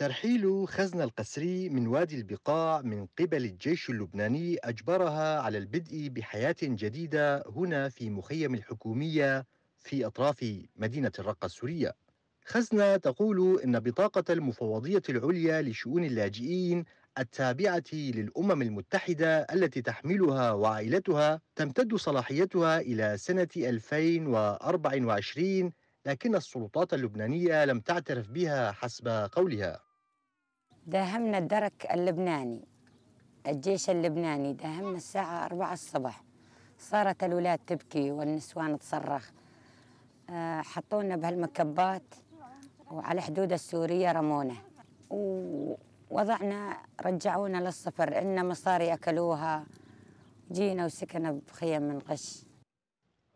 ترحيل خزنة القسري من وادي البقاع من قبل الجيش اللبناني أجبرها على البدء بحياة جديدة هنا في مخيم الحكومية في أطراف مدينة الرقة السورية خزنة تقول إن بطاقة المفوضية العليا لشؤون اللاجئين التابعة للأمم المتحدة التي تحملها وعائلتها تمتد صلاحيتها إلى سنة 2024 لكن السلطات اللبنانية لم تعترف بها حسب قولها داهمنا الدرك اللبناني الجيش اللبناني داهمنا الساعة أربعة الصبح صارت الولاد تبكي والنسوان تصرخ آه، حطونا بهالمكبات وعلى حدود السورية رمونا ووضعنا رجعونا للصفر إن مصاري أكلوها جينا وسكنا بخيم من قش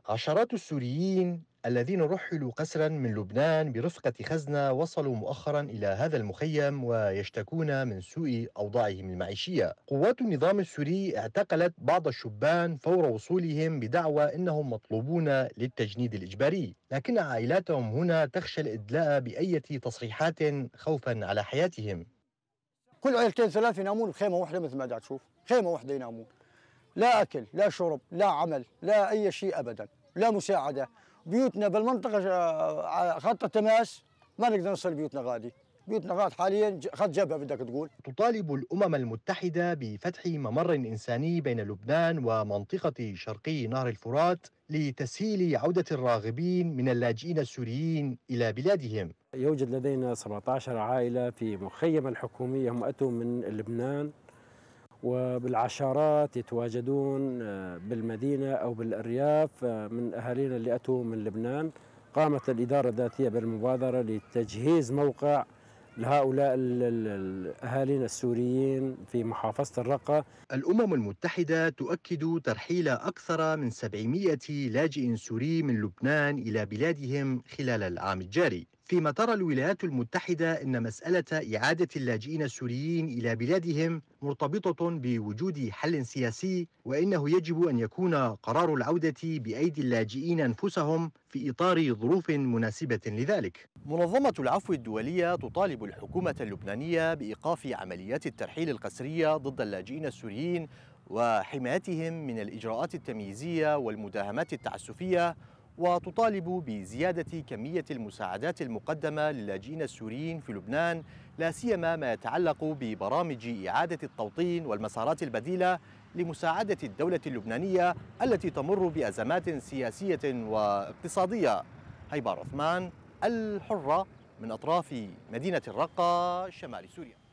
عشرات السوريين الذين رحلوا قسرا من لبنان برفقة خزنة وصلوا مؤخرا إلى هذا المخيم ويشتكون من سوء أوضاعهم المعيشية قوات النظام السوري اعتقلت بعض الشبان فور وصولهم بدعوى أنهم مطلوبون للتجنيد الإجباري لكن عائلاتهم هنا تخشى الإدلاء بأية تصريحات خوفا على حياتهم كل عيلتين ثلاثة ينامون بخيمة واحدة مثل ما قاعد تشوف خيمة واحدة ينامون لا أكل لا شرب لا عمل لا أي شيء أبدا لا مساعدة بيوتنا بالمنطقه آه، آه، خط التماس ما نقدر نوصل بيوتنا غادي بيوتنا غاد حاليا خط جبهه بدك تقول تطالب الامم المتحده بفتح ممر انساني بين لبنان ومنطقه شرقي نهر الفرات لتسهيل عوده الراغبين من اللاجئين السوريين الى بلادهم يوجد لدينا 17 عائله في مخيم الحكومية هم اتوا من لبنان وبالعشرات يتواجدون آه، بالمدينة أو بالأرياف آه، من أهالينا اللي أتوا من لبنان قامت الإدارة الذاتية بالمبادرة لتجهيز موقع لهؤلاء الأهالينا السوريين في محافظة الرقة الأمم المتحدة تؤكد ترحيل أكثر من 700 لاجئ سوري من لبنان إلى بلادهم خلال العام الجاري فيما ترى الولايات المتحدة أن مسألة إعادة اللاجئين السوريين إلى بلادهم مرتبطة بوجود حل سياسي وإنه يجب أن يكون قرار العودة بأيدي اللاجئين أنفسهم في إطار ظروف مناسبة لذلك منظمة العفو الدولية تطالب الحكومة اللبنانية بإيقاف عمليات الترحيل القسرية ضد اللاجئين السوريين وحمايتهم من الإجراءات التمييزية والمداهمات التعسفية وتطالب بزيادة كمية المساعدات المقدمة للاجئين السوريين في لبنان لا سيما ما يتعلق ببرامج إعادة التوطين والمسارات البديلة لمساعدة الدولة اللبنانية التي تمر بأزمات سياسية واقتصادية هيبار عثمان الحرة من أطراف مدينة الرقة شمال سوريا